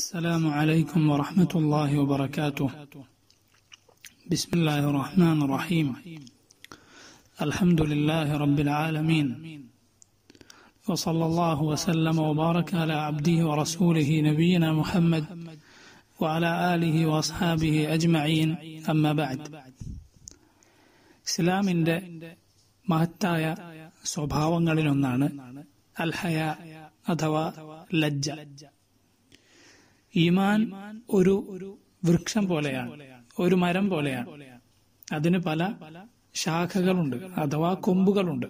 السلام عليكم ورحمة الله وبركاته بسم الله الرحمن الرحيم الحمد لله رب العالمين وصلى الله وسلم وبارك على عبده ورسوله نبينا محمد وعلى آله وأصحابه أجمعين أما بعد سلام عند مهتايا മഹത്തായ സ്വഭാവങ്ങളിലൊന്നാണ് الحياة അഥവാ لجّة ഈമാൻ ഒരു വൃക്ഷം പോലെയാണ് ഒരു മരം പോലെയാണ് അതിന് പല ശാഖകളുണ്ട് അഥവാ കൊമ്പുകളുണ്ട്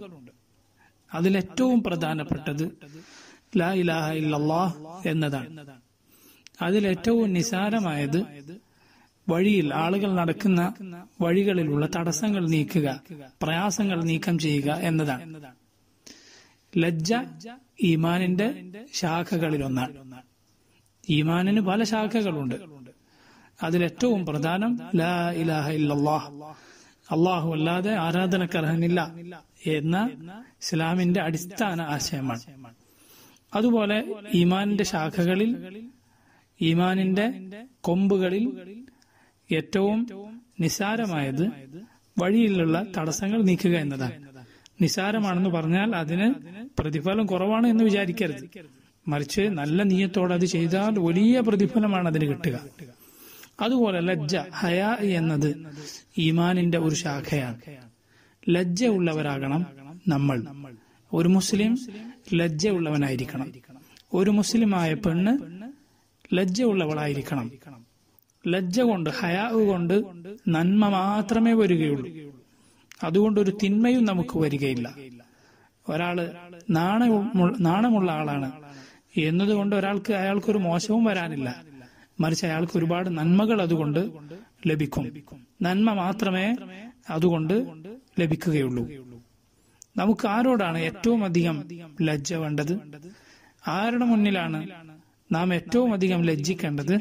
അതിലേറ്റവും പ്രധാനപ്പെട്ടത് ലാ ഇലാഹ ഇല്ലാ എന്നതാണ് അതിലേറ്റവും നിസാരമായത് വഴിയിൽ ആളുകൾ നടക്കുന്ന വഴികളിലുള്ള തടസ്സങ്ങൾ നീക്കുക പ്രയാസങ്ങൾ നീക്കം ചെയ്യുക എന്നതാണ് ലജ്ജ ഈമാനിന്റെ ശാഖകളിലൊന്നാണ് ഈമാനിന് പല ശാഖകളുണ്ട് അതിലേറ്റവും പ്രധാനം ലാ ഇലാഹ ഇല്ലല്ലാഹ് അള്ളാഹു അല്ലാതെ ആരാധനക്കർഹനില്ല എന്ന ഇസ്ലാമിന്റെ അടിസ്ഥാന ആശയമാണ് അതുപോലെ ഈമാനിന്റെ ശാഖകളിൽ ഈമാനിന്റെ കൊമ്പുകളിൽ ഏറ്റവും നിസാരമായത് വഴിയിലുള്ള തടസ്സങ്ങൾ നീക്കുക എന്നതാണ് നിസാരമാണെന്ന് പറഞ്ഞാൽ അതിന് പ്രതിഫലം കുറവാണ് എന്ന് വിചാരിക്കരുത് മറിച്ച് നല്ല നീയത്തോടെ അത് ചെയ്താൽ വലിയ പ്രതിഫലമാണ് അതിന് കിട്ടുക അതുപോലെ ലജ്ജ ഹയ എന്നത് ഈമാനിന്റെ ഒരു ശാഖയാണ് ലജ്ജ ഉള്ളവരാകണം നമ്മൾ ഒരു മുസ്ലിം ലജ്ജ ഉള്ളവനായിരിക്കണം ഒരു മുസ്ലിമായ പെണ്ണ് ലജ്ജ ഉള്ളവളായിരിക്കണം ലജ്ജ കൊണ്ട് ഹയാവ് കൊണ്ട് നന്മ മാത്രമേ വരികയുള്ളൂ അതുകൊണ്ട് ഒരു തിന്മയും നമുക്ക് വരികയില്ല ഒരാള് നാണയ നാണമുള്ള ആളാണ് എന്നതുകൊണ്ട് ഒരാൾക്ക് അയാൾക്ക് ഒരു മോശവും വരാനില്ല മറിച്ച് അയാൾക്ക് ഒരുപാട് നന്മകൾ അതുകൊണ്ട് ലഭിക്കും നന്മ മാത്രമേ അതുകൊണ്ട് ലഭിക്കുകയുള്ളൂ നമുക്ക് ആരോടാണ് ഏറ്റവും അധികം ലജ്ജ വേണ്ടത് ആരുടെ മുന്നിലാണ് നാം ഏറ്റവും അധികം ലജ്ജിക്കേണ്ടത്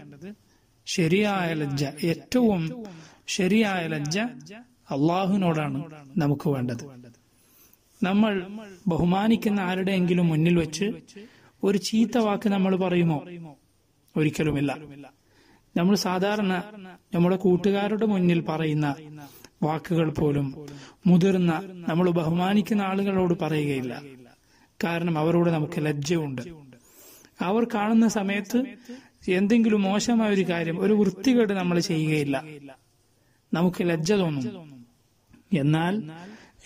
ശരിയായ ലജ്ജ ഏറ്റവും ശരിയായ ലജ്ജ അള്ളാഹുവിനോടാണ് നമുക്ക് വേണ്ടത് നമ്മൾ ബഹുമാനിക്കുന്ന ആരുടെയെങ്കിലും മുന്നിൽ വെച്ച് ഒരു ചീത്ത വാക്ക് നമ്മൾ പറയുമോ ഒരിക്കലുമില്ല നമ്മൾ സാധാരണ നമ്മുടെ കൂട്ടുകാരുടെ മുന്നിൽ പറയുന്ന വാക്കുകൾ പോലും മുതിർന്ന നമ്മൾ ബഹുമാനിക്കുന്ന ആളുകളോട് പറയുകയില്ല കാരണം അവരോട് നമുക്ക് ലജ്ജയുണ്ട് അവർ കാണുന്ന സമയത്ത് എന്തെങ്കിലും മോശമായ ഒരു കാര്യം ഒരു വൃത്തികേട് നമ്മൾ ചെയ്യുകയില്ല നമുക്ക് ലജ്ജ തോന്നും എന്നാൽ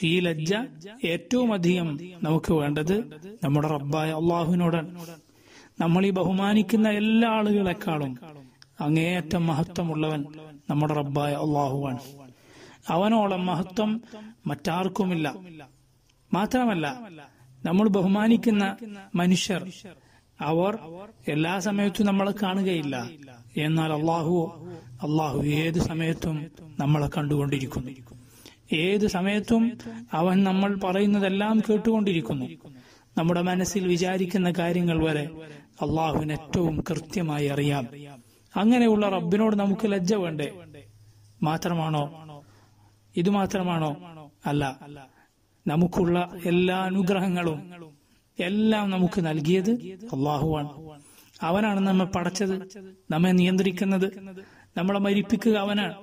ഈ ലജ്ജ ഏറ്റവും അധികം നമുക്ക് വേണ്ടത് നമ്മുടെ റബ്ബായ അള്ളാഹുവിനോടാണ് നമ്മൾ ഈ ബഹുമാനിക്കുന്ന എല്ലാ ആളുകളെക്കാളും അങ്ങേയറ്റം മഹത്വമുള്ളവൻ നമ്മുടെ റബ്ബായ അള്ളാഹുവാണ് അവനോളം മഹത്വം മറ്റാർക്കുമില്ല മാത്രമല്ല നമ്മൾ ബഹുമാനിക്കുന്ന മനുഷ്യർ അവർ എല്ലാ സമയത്തും നമ്മളെ കാണുകയില്ല എന്നാൽ അള്ളാഹു അള്ളാഹു ഏത് സമയത്തും നമ്മളെ കണ്ടുകൊണ്ടിരിക്കുന്നു ഏത് സമയത്തും അവൻ നമ്മൾ പറയുന്നതെല്ലാം കേട്ടുകൊണ്ടിരിക്കുന്നു നമ്മുടെ മനസ്സിൽ വിചാരിക്കുന്ന കാര്യങ്ങൾ വരെ അള്ളാഹുവിന് ഏറ്റവും കൃത്യമായി അറിയാം അങ്ങനെയുള്ള റബ്ബിനോട് നമുക്ക് ലജ്ജ വേണ്ടേ മാത്രമാണോ ഇത് മാത്രമാണോ അല്ല നമുക്കുള്ള എല്ലാ അനുഗ്രഹങ്ങളും എല്ലാം നമുക്ക് നൽകിയത് അള്ളാഹുവാണ് അവനാണ് നമ്മെ പടച്ചത് നമ്മെ നിയന്ത്രിക്കുന്നത് നമ്മളെ മരിപ്പിക്കുക അവനാണ്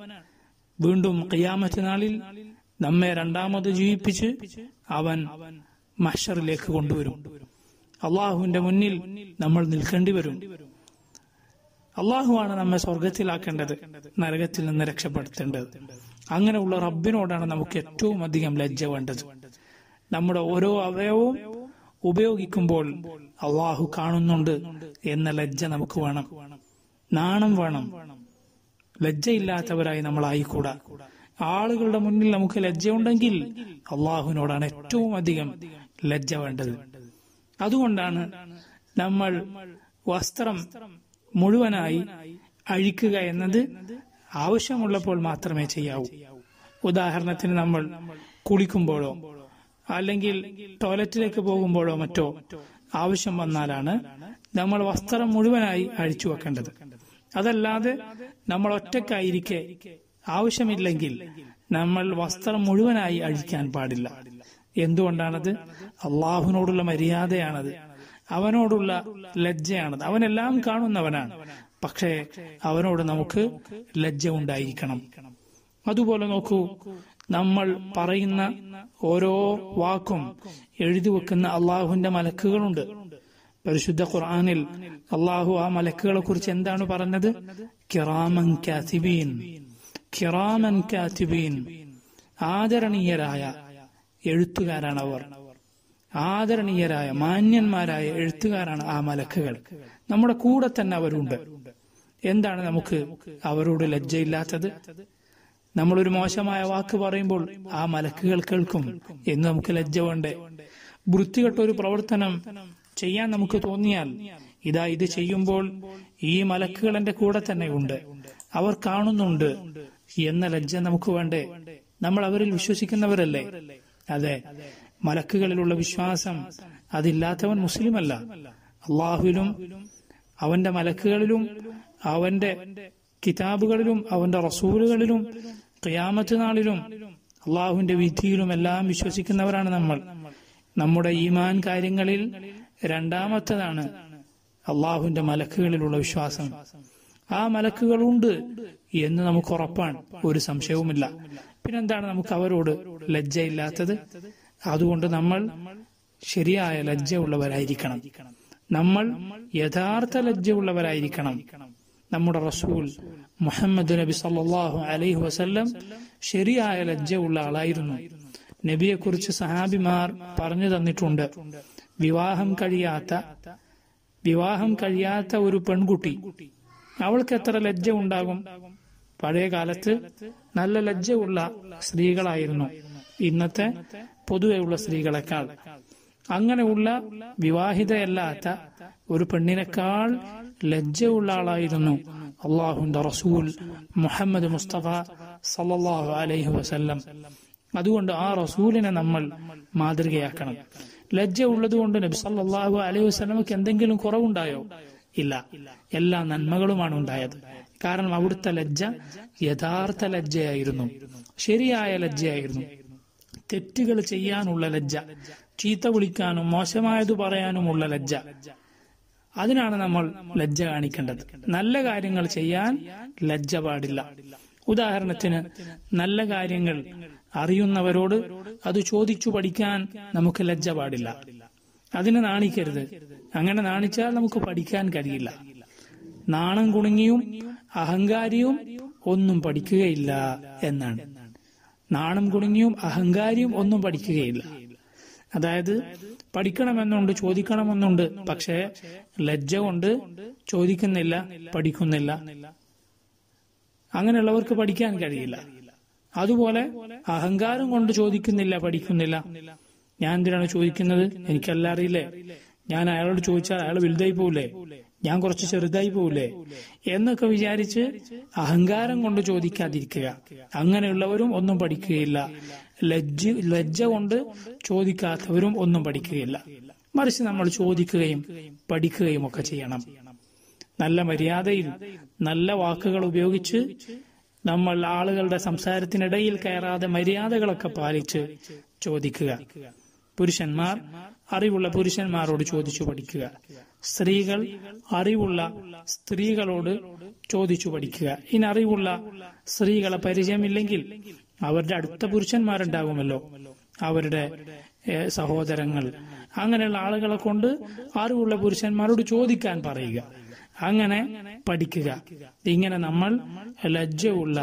വീണ്ടും കയ്യാമറ്റ നാളിൽ നമ്മെ രണ്ടാമത് ജീവിപ്പിച്ച് അവൻ മഷറിലേക്ക് കൊണ്ടുവരും അള്ളാഹുവിന്റെ മുന്നിൽ നമ്മൾ നിൽക്കേണ്ടി വരും അള്ളാഹുവാണ് നമ്മെ സ്വർഗത്തിലാക്കേണ്ടത് നരകത്തിൽ നിന്ന് രക്ഷപ്പെടുത്തേണ്ടത് അങ്ങനെയുള്ള റബ്ബിനോടാണ് നമുക്ക് ഏറ്റവും അധികം ലജ്ജ വേണ്ടത് നമ്മുടെ ഓരോ അവയവവും ഉപയോഗിക്കുമ്പോൾ അള്ളാഹു കാണുന്നുണ്ട് എന്ന ലജ്ജ നമുക്ക് വേണം നാണം വേണം ലജ്ജയില്ലാത്തവരായി നമ്മൾ ആയിക്കൂടാ ആളുകളുടെ മുന്നിൽ നമുക്ക് ലജ്ജ ഉണ്ടെങ്കിൽ അള്ളാഹുവിനോടാണ് ഏറ്റവും അധികം ലജ്ജ വേണ്ടത് അതുകൊണ്ടാണ് നമ്മൾ വസ്ത്രം മുഴുവനായി അഴിക്കുക എന്നത് ആവശ്യമുള്ളപ്പോൾ മാത്രമേ ചെയ്യാവൂ ഉദാഹരണത്തിന് നമ്മൾ കുളിക്കുമ്പോഴോ അല്ലെങ്കിൽ ടോയ്ലറ്റിലേക്ക് പോകുമ്പോഴോ മറ്റോ ആവശ്യം വന്നാലാണ് നമ്മൾ വസ്ത്രം മുഴുവനായി അഴിച്ചു വെക്കേണ്ടത് അതല്ലാതെ നമ്മൾ ഒറ്റക്കായിരിക്കെ ആവശ്യമില്ലെങ്കിൽ നമ്മൾ വസ്ത്രം മുഴുവനായി അഴിക്കാൻ പാടില്ല എന്തുകൊണ്ടാണത് അള്ളാഹുവിനോടുള്ള മര്യാദയാണത് അവനോടുള്ള ലജ്ജയാണത് അവനെല്ലാം കാണുന്നവനാണ് പക്ഷേ അവനോട് നമുക്ക് ലജ്ജ ഉണ്ടായിരിക്കണം അതുപോലെ നോക്കൂ നമ്മൾ പറയുന്ന ഓരോ വാക്കും എഴുതി വെക്കുന്ന അള്ളാഹുവിന്റെ മലക്കുകളുണ്ട് പരിശുദ്ധ ഖുർആാനിൽ അള്ളാഹു ആ മലക്കുകളെ കുറിച്ച് എന്താണ് പറഞ്ഞത് കിറാമൻ കാസിബീൻ കിറാമൻ കാത്തിബീൻ ആദരണീയരായ എഴുത്തുകാരാണ് അവർ ആദരണീയരായ മാന്യന്മാരായ എഴുത്തുകാരാണ് ആ മലക്കുകൾ നമ്മുടെ കൂടെ തന്നെ അവരുണ്ട് എന്താണ് നമുക്ക് അവരോട് ലജ്ജയില്ലാത്തത് നമ്മളൊരു മോശമായ വാക്ക് പറയുമ്പോൾ ആ മലക്കുകൾ കേൾക്കും എന്ന് നമുക്ക് ലജ്ജ വേണ്ടേ വൃത്തികെട്ട ഒരു പ്രവർത്തനം ചെയ്യാൻ നമുക്ക് തോന്നിയാൽ ഇതാ ഇത് ചെയ്യുമ്പോൾ ഈ മലക്കുകൾ എന്റെ കൂടെ തന്നെ ഉണ്ട് അവർ കാണുന്നുണ്ട് എന്ന ലജ്ജ നമുക്ക് വേണ്ടേ നമ്മൾ അവരിൽ വിശ്വസിക്കുന്നവരല്ലേ അതെ മലക്കുകളിലുള്ള വിശ്വാസം അതില്ലാത്തവൻ മുസ്ലിമല്ല അള്ളാഹുവിലും അവന്റെ മലക്കുകളിലും അവന്റെ കിതാബുകളിലും അവന്റെ റസൂലുകളിലും ക്യാമത്ത് നാളിലും അള്ളാഹുവിന്റെ വിധിയിലും എല്ലാം വിശ്വസിക്കുന്നവരാണ് നമ്മൾ നമ്മുടെ ഈമാൻ കാര്യങ്ങളിൽ രണ്ടാമത്തതാണ് അള്ളാഹുവിന്റെ മലക്കുകളിലുള്ള വിശ്വാസം ആ മലക്കുകളുണ്ട് എന്ന് നമുക്ക് ഉറപ്പാണ് ഒരു സംശയവുമില്ല പിന്നെന്താണ് നമുക്ക് അവരോട് ലജ്ജയില്ലാത്തത് അതുകൊണ്ട് നമ്മൾ ശരിയായ ലജ്ജ ഉള്ളവരായിരിക്കണം നമ്മൾ യഥാർത്ഥ ലജ്ജ ഉള്ളവരായിരിക്കണം നമ്മുടെ റസൂൽ മുഹമ്മദ് നബി സല്ലാഹു അലൈഹി വസല്ലം ശരിയായ ലജ്ജ ഉള്ള ആളായിരുന്നു നബിയെക്കുറിച്ച് സഹാബിമാർ പറഞ്ഞു തന്നിട്ടുണ്ട് വിവാഹം കഴിയാത്ത വിവാഹം കഴിയാത്ത ഒരു പെൺകുട്ടി അവൾക്ക് എത്ര ലജ്ജ ഉണ്ടാകും പഴയ കാലത്ത് നല്ല ലജ്ജയുള്ള സ്ത്രീകളായിരുന്നു ഇന്നത്തെ പൊതുവെയുള്ള സ്ത്രീകളെക്കാൾ അങ്ങനെയുള്ള വിവാഹിതയല്ലാത്ത ഒരു പെണ്ണിനേക്കാൾ ലജ്ജയുള്ള ആളായിരുന്നു അള്ളാഹുന്റെ റസൂൽ മുഹമ്മദ് മുസ്തഫ സല്ലാഹു അലൈഹി വസല്ലം അതുകൊണ്ട് ആ റസൂലിനെ നമ്മൾ മാതൃകയാക്കണം ലജ്ജ ഉള്ളതുകൊണ്ട് നബി സല്ലാഹു അലൈഹി വസ്ലമക്ക് എന്തെങ്കിലും കുറവുണ്ടായോ ഇല്ല എല്ലാ നന്മകളുമാണ് ഉണ്ടായത് കാരണം അവിടുത്തെ ലജ്ജ യഥാർത്ഥ ലജ്ജയായിരുന്നു ശരിയായ ലജ്ജയായിരുന്നു തെറ്റുകൾ ചെയ്യാനുള്ള ലജ്ജ ചീത്ത വിളിക്കാനും മോശമായത് പറയാനുമുള്ള ലജ്ജ അതിനാണ് നമ്മൾ ലജ്ജ കാണിക്കേണ്ടത് നല്ല കാര്യങ്ങൾ ചെയ്യാൻ ലജ്ജ പാടില്ല ഉദാഹരണത്തിന് നല്ല കാര്യങ്ങൾ അറിയുന്നവരോട് അത് ചോദിച്ചു പഠിക്കാൻ നമുക്ക് ലജ്ജ പാടില്ല അതിന് നാണിക്കരുത് അങ്ങനെ നാണിച്ചാൽ നമുക്ക് പഠിക്കാൻ കഴിയില്ല നാണം കുണുങ്ങിയും അഹങ്കാരിയും ഒന്നും പഠിക്കുകയില്ല എന്നാണ് നാണം കുണുങ്ങിയും അഹങ്കാരിയും ഒന്നും പഠിക്കുകയില്ല അതായത് പഠിക്കണമെന്നുണ്ട് ചോദിക്കണമെന്നുണ്ട് പക്ഷേ ലജ്ജ കൊണ്ട് ചോദിക്കുന്നില്ല പഠിക്കുന്നില്ല അങ്ങനെയുള്ളവർക്ക് പഠിക്കാൻ കഴിയില്ല അതുപോലെ അഹങ്കാരം കൊണ്ട് ചോദിക്കുന്നില്ല പഠിക്കുന്നില്ല ഞാൻ എന്തിനാണ് ചോദിക്കുന്നത് എനിക്കല്ല അറിയില്ലേ ഞാൻ അയാളോട് ചോദിച്ചാൽ അയാൾ വലുതായി പോവില്ലേ ഞാൻ കുറച്ച് ചെറുതായി പോവില്ലേ എന്നൊക്കെ വിചാരിച്ച് അഹങ്കാരം കൊണ്ട് ചോദിക്കാതിരിക്കുക അങ്ങനെയുള്ളവരും ഒന്നും പഠിക്കുകയില്ല ലജ്ജ ലജ്ജ കൊണ്ട് ചോദിക്കാത്തവരും ഒന്നും പഠിക്കുകയില്ല മറിച്ച് നമ്മൾ ചോദിക്കുകയും പഠിക്കുകയും ഒക്കെ ചെയ്യണം നല്ല മര്യാദയിൽ നല്ല വാക്കുകൾ ഉപയോഗിച്ച് നമ്മൾ ആളുകളുടെ സംസാരത്തിനിടയിൽ കയറാതെ മര്യാദകളൊക്കെ പാലിച്ച് ചോദിക്കുക പുരുഷന്മാർ അറിവുള്ള പുരുഷന്മാരോട് ചോദിച്ചു പഠിക്കുക സ്ത്രീകൾ അറിവുള്ള സ്ത്രീകളോട് ചോദിച്ചു പഠിക്കുക ഇനി അറിവുള്ള സ്ത്രീകളെ പരിചയമില്ലെങ്കിൽ അവരുടെ അടുത്ത പുരുഷന്മാരുണ്ടാകുമല്ലോ അവരുടെ സഹോദരങ്ങൾ അങ്ങനെയുള്ള ആളുകളെ കൊണ്ട് അറിവുള്ള പുരുഷന്മാരോട് ചോദിക്കാൻ പറയുക അങ്ങനെ പഠിക്കുക ഇങ്ങനെ നമ്മൾ ലജ്ജയുള്ള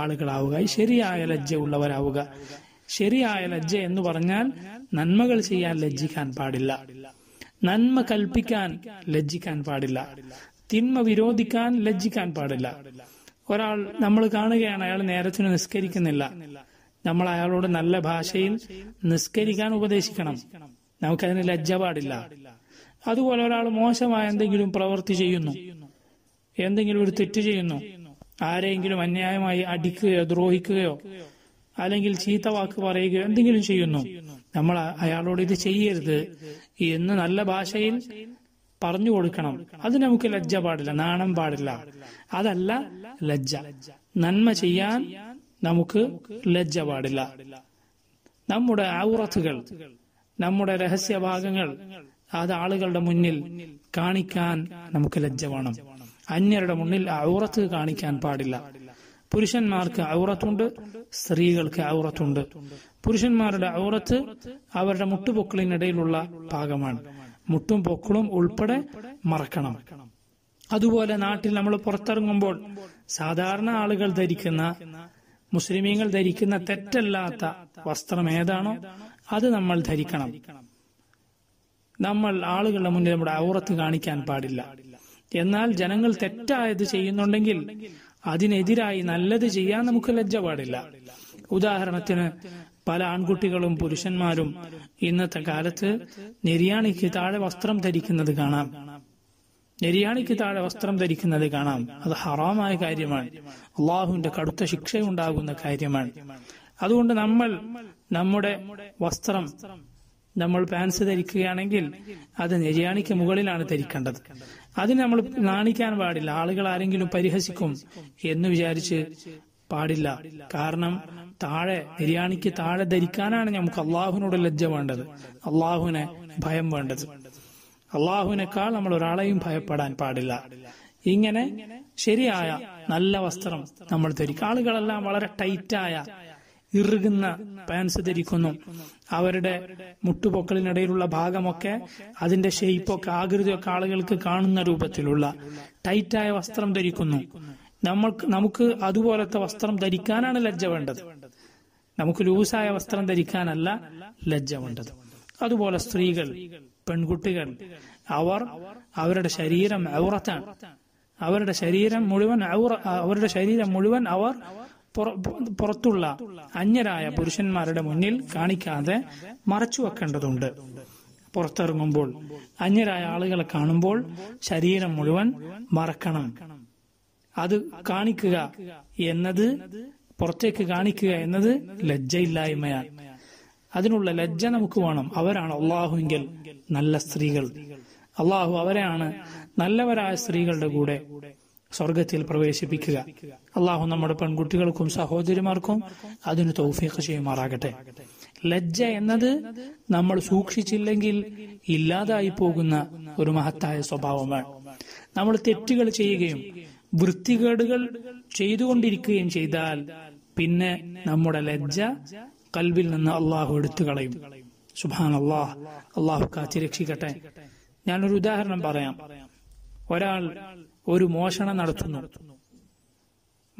ആളുകളാവുക ശരിയായ ലജ്ജ ഉള്ളവരാവുക ശരിയായ ലജ്ജ എന്ന് പറഞ്ഞാൽ നന്മകൾ ചെയ്യാൻ ലജ്ജിക്കാൻ പാടില്ല നന്മ കൽപ്പിക്കാൻ ലജ്ജിക്കാൻ പാടില്ല തിന്മ വിരോധിക്കാൻ ലജ്ജിക്കാൻ പാടില്ല ഒരാൾ നമ്മൾ കാണുകയാണ് അയാൾ നേരത്തിന് നിസ്കരിക്കുന്നില്ല നമ്മൾ അയാളോട് നല്ല ഭാഷയിൽ നിസ്കരിക്കാൻ ഉപദേശിക്കണം നമുക്കതിന് ലജ്ജ പാടില്ല അതുപോലെ ഒരാൾ മോശമായ എന്തെങ്കിലും പ്രവൃത്തി ചെയ്യുന്നു എന്തെങ്കിലും ഒരു തെറ്റ് ചെയ്യുന്നു ആരെങ്കിലും അന്യായമായി അടിക്കുകയോ ദ്രോഹിക്കുകയോ അല്ലെങ്കിൽ ചീത്ത വാക്ക് പറയുകയോ എന്തെങ്കിലും ചെയ്യുന്നു നമ്മൾ അയാളോട് ഇത് ചെയ്യരുത് എന്ന് നല്ല ഭാഷയിൽ പറഞ്ഞു കൊടുക്കണം അത് നമുക്ക് ലജ്ജ പാടില്ല നാണം പാടില്ല അതല്ല ലജ്ജ നന്മ ചെയ്യാൻ നമുക്ക് ലജ്ജ പാടില്ല നമ്മുടെ ഔറത്തുകൾ നമ്മുടെ രഹസ്യ ഭാഗങ്ങൾ അത് ആളുകളുടെ മുന്നിൽ കാണിക്കാൻ നമുക്ക് ലജ്ജ വേണം അന്യരുടെ മുന്നിൽ ഔറത്ത് കാണിക്കാൻ പാടില്ല പുരുഷന്മാർക്ക് ഔറത്തുണ്ട് സ്ത്രീകൾക്ക് ഔറത്തുണ്ട് പുരുഷന്മാരുടെ ഔറത്ത് അവരുടെ മുട്ടുപൊക്കളിനിടയിലുള്ള ഭാഗമാണ് മുട്ടും പൊക്കളും ഉൾപ്പെടെ മറക്കണം അതുപോലെ നാട്ടിൽ നമ്മൾ പുറത്തിറങ്ങുമ്പോൾ സാധാരണ ആളുകൾ ധരിക്കുന്ന മുസ്ലിമീങ്ങൾ ധരിക്കുന്ന തെറ്റല്ലാത്ത വസ്ത്രം ഏതാണോ അത് നമ്മൾ ധരിക്കണം നമ്മൾ ആളുകളുടെ മുന്നിൽ നമ്മുടെ ഔറത്ത് കാണിക്കാൻ പാടില്ല എന്നാൽ ജനങ്ങൾ തെറ്റായത് ചെയ്യുന്നുണ്ടെങ്കിൽ അതിനെതിരായി നല്ലത് ചെയ്യാൻ നമുക്ക് ലജ്ജ പാടില്ല ഉദാഹരണത്തിന് പല ആൺകുട്ടികളും പുരുഷന്മാരും ഇന്നത്തെ കാലത്ത് നിര്യാണിക്ക് താഴെ വസ്ത്രം ധരിക്കുന്നത് കാണാം നിര്യാണിക്ക് താഴെ വസ്ത്രം ധരിക്കുന്നത് കാണാം അത് ഹറാമായ കാര്യമാണ് അള്ളാഹുവിന്റെ കടുത്ത ശിക്ഷയുണ്ടാകുന്ന കാര്യമാണ് അതുകൊണ്ട് നമ്മൾ നമ്മുടെ വസ്ത്രം നമ്മൾ പാൻസ് ധരിക്കുകയാണെങ്കിൽ അത് നിര്യാണിക്ക് മുകളിലാണ് ധരിക്കേണ്ടത് അതിന് നമ്മൾ നാണിക്കാൻ പാടില്ല ആളുകൾ ആരെങ്കിലും പരിഹസിക്കും എന്ന് വിചാരിച്ച് പാടില്ല കാരണം താഴെ ബിരിയാണിക്ക് താഴെ ധരിക്കാനാണ് നമുക്ക് അള്ളാഹുവിനോട് ലജ്ജ വേണ്ടത് അള്ളാഹുവിനെ ഭയം വേണ്ടത് അള്ളാഹുവിനേക്കാൾ നമ്മൾ ഒരാളെയും ഭയപ്പെടാൻ പാടില്ല ഇങ്ങനെ ശരിയായ നല്ല വസ്ത്രം നമ്മൾ ധരിക്കും ആളുകളെല്ലാം വളരെ ടൈറ്റായ ഇറുകുന്ന പാൻസ് ധരിക്കുന്നു അവരുടെ മുട്ടുപൊക്കളിനിടയിലുള്ള ഭാഗമൊക്കെ അതിന്റെ ഷെയ്പ്പൊക്കെ ആകൃതിയൊക്കെ ആളുകൾക്ക് കാണുന്ന രൂപത്തിലുള്ള ടൈറ്റായ വസ്ത്രം ധരിക്കുന്നു നമ്മൾക്ക് നമുക്ക് അതുപോലത്തെ വസ്ത്രം ധരിക്കാനാണ് ലജ്ജ വേണ്ടത് നമുക്ക് ലൂസായ വസ്ത്രം ധരിക്കാനല്ല ലജ്ജ വേണ്ടത് അതുപോലെ സ്ത്രീകൾ പെൺകുട്ടികൾ അവർ അവരുടെ ശരീരം ഔറത്താണ് അവരുടെ ശരീരം മുഴുവൻ അവരുടെ ശരീരം മുഴുവൻ അവർ പുറത്തുള്ള അന്യരായ പുരുഷന്മാരുടെ മുന്നിൽ കാണിക്കാതെ മറച്ചു വെക്കേണ്ടതുണ്ട് പുറത്തിറങ്ങുമ്പോൾ അന്യരായ ആളുകളെ കാണുമ്പോൾ ശരീരം മുഴുവൻ മറക്കണം അത് കാണിക്കുക എന്നത് പുറത്തേക്ക് കാണിക്കുക എന്നത് ലജ്ജയില്ലായ്മയാണ് അതിനുള്ള ലജ്ജ നമുക്ക് വേണം അവരാണ് അള്ളാഹുവിങ്കിൽ നല്ല സ്ത്രീകൾ അള്ളാഹു അവരെയാണ് നല്ലവരായ സ്ത്രീകളുടെ കൂടെ സ്വർഗത്തിൽ പ്രവേശിപ്പിക്കുക അള്ളാഹു നമ്മുടെ പെൺകുട്ടികൾക്കും സഹോദരിമാർക്കും അതിന് തൗഫീഖ് ചെയ്യുമാറാകട്ടെ ലജ്ജ എന്നത് നമ്മൾ സൂക്ഷിച്ചില്ലെങ്കിൽ ഇല്ലാതായി പോകുന്ന ഒരു മഹത്തായ സ്വഭാവമാണ് നമ്മൾ തെറ്റുകൾ ചെയ്യുകയും വൃത്തികേടുകൾ ചെയ്തുകൊണ്ടിരിക്കുകയും ചെയ്താൽ പിന്നെ നമ്മുടെ ലജ്ജ കൽവിൽ നിന്ന് അള്ളാഹു എടുത്തു കളയും സുഹാൻ അള്ളാഹ് അള്ളാഹു കാത്തിരക്ഷിക്കട്ടെ ഞാനൊരു ഉദാഹരണം പറയാം ഒരാൾ ഒരു മോഷണം നടത്തുന്നു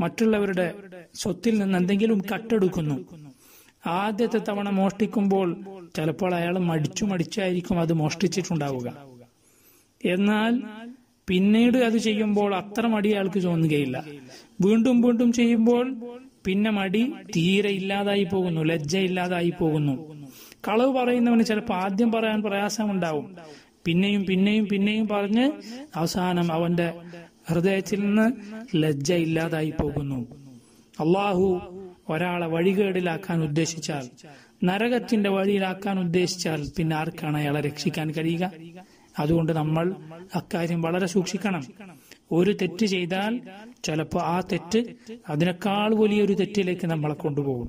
മറ്റുള്ളവരുടെ സ്വത്തിൽ നിന്ന് എന്തെങ്കിലും കട്ടെടുക്കുന്നു ആദ്യത്തെ തവണ മോഷ്ടിക്കുമ്പോൾ ചിലപ്പോൾ അയാൾ മടിച്ചു മടിച്ചായിരിക്കും അത് മോഷ്ടിച്ചിട്ടുണ്ടാവുക എന്നാൽ പിന്നീട് അത് ചെയ്യുമ്പോൾ അത്ര മടി അയാൾക്ക് തോന്നുകയില്ല വീണ്ടും വീണ്ടും ചെയ്യുമ്പോൾ പിന്നെ മടി തീരെ ഇല്ലാതായി പോകുന്നു ലജ്ജ ഇല്ലാതായി പോകുന്നു കളവ് പറയുന്നവന് ചിലപ്പോൾ ആദ്യം പറയാൻ പ്രയാസമുണ്ടാവും പിന്നെയും പിന്നെയും പിന്നെയും പറഞ്ഞ് അവസാനം അവന്റെ ഹൃദയത്തിൽ നിന്ന് ലജ്ജ ഇല്ലാതായി പോകുന്നു അള്ളാഹു ഒരാളെ വഴികേടിലാക്കാൻ ഉദ്ദേശിച്ചാൽ നരകത്തിന്റെ വഴിയിലാക്കാൻ ഉദ്ദേശിച്ചാൽ പിന്നെ ആർക്കാണ് അയാളെ രക്ഷിക്കാൻ കഴിയുക അതുകൊണ്ട് നമ്മൾ അക്കാര്യം വളരെ സൂക്ഷിക്കണം ഒരു തെറ്റ് ചെയ്താൽ ചിലപ്പോൾ ആ തെറ്റ് അതിനേക്കാൾ വലിയൊരു തെറ്റിലേക്ക് നമ്മളെ കൊണ്ടുപോകും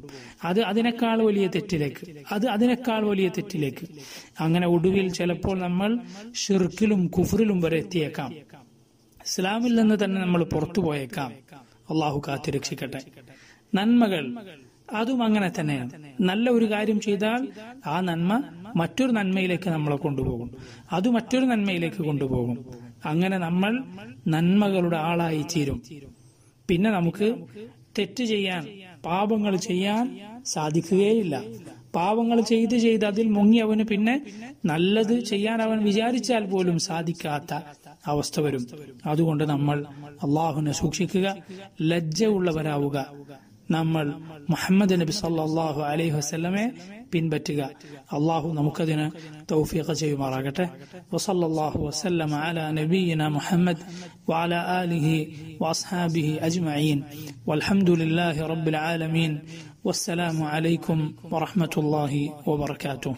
അത് അതിനേക്കാൾ വലിയ തെറ്റിലേക്ക് അത് അതിനേക്കാൾ വലിയ തെറ്റിലേക്ക് അങ്ങനെ ഒടുവിൽ ചിലപ്പോൾ നമ്മൾ ഷിർക്കിലും കുഫറിലും വരെ എത്തിയേക്കാം ഇസ്ലാമിൽ നിന്ന് തന്നെ നമ്മൾ പുറത്തു പോയേക്കാം അള്ളാഹു രക്ഷിക്കട്ടെ നന്മകൾ അതും അങ്ങനെ തന്നെയാണ് നല്ല ഒരു കാര്യം ചെയ്താൽ ആ നന്മ മറ്റൊരു നന്മയിലേക്ക് നമ്മളെ കൊണ്ടുപോകും അത് മറ്റൊരു നന്മയിലേക്ക് കൊണ്ടുപോകും അങ്ങനെ നമ്മൾ നന്മകളുടെ ആളായി തീരും പിന്നെ നമുക്ക് തെറ്റ് ചെയ്യാൻ പാപങ്ങൾ ചെയ്യാൻ സാധിക്കുകയില്ല പാപങ്ങൾ ചെയ്ത് ചെയ്ത് അതിൽ മുങ്ങി അവന് പിന്നെ നല്ലത് ചെയ്യാൻ അവൻ വിചാരിച്ചാൽ പോലും സാധിക്കാത്ത അവസ്ഥ വരും അതുകൊണ്ട് നമ്മൾ അള്ളാഹുവിനെ സൂക്ഷിക്കുക ലജ്ജ ഉള്ളവരാവുക നമ്മൾ മുഹമ്മദ് നബി സല്ലാഹു അലൈഹി വസ്ലമെ പിൻപറ്റുക അള്ളാഹു നമുക്കതിന് തൗഫീഖ ചെയ്യുമാറാകട്ടെ വസല്ലാഹു വസ്ലം അല നബീന മുഹമ്മദ് وعلى آله وأصحابه أجمعين والحمد لله رب العالمين والسلام عليكم ورحمة الله وبركاته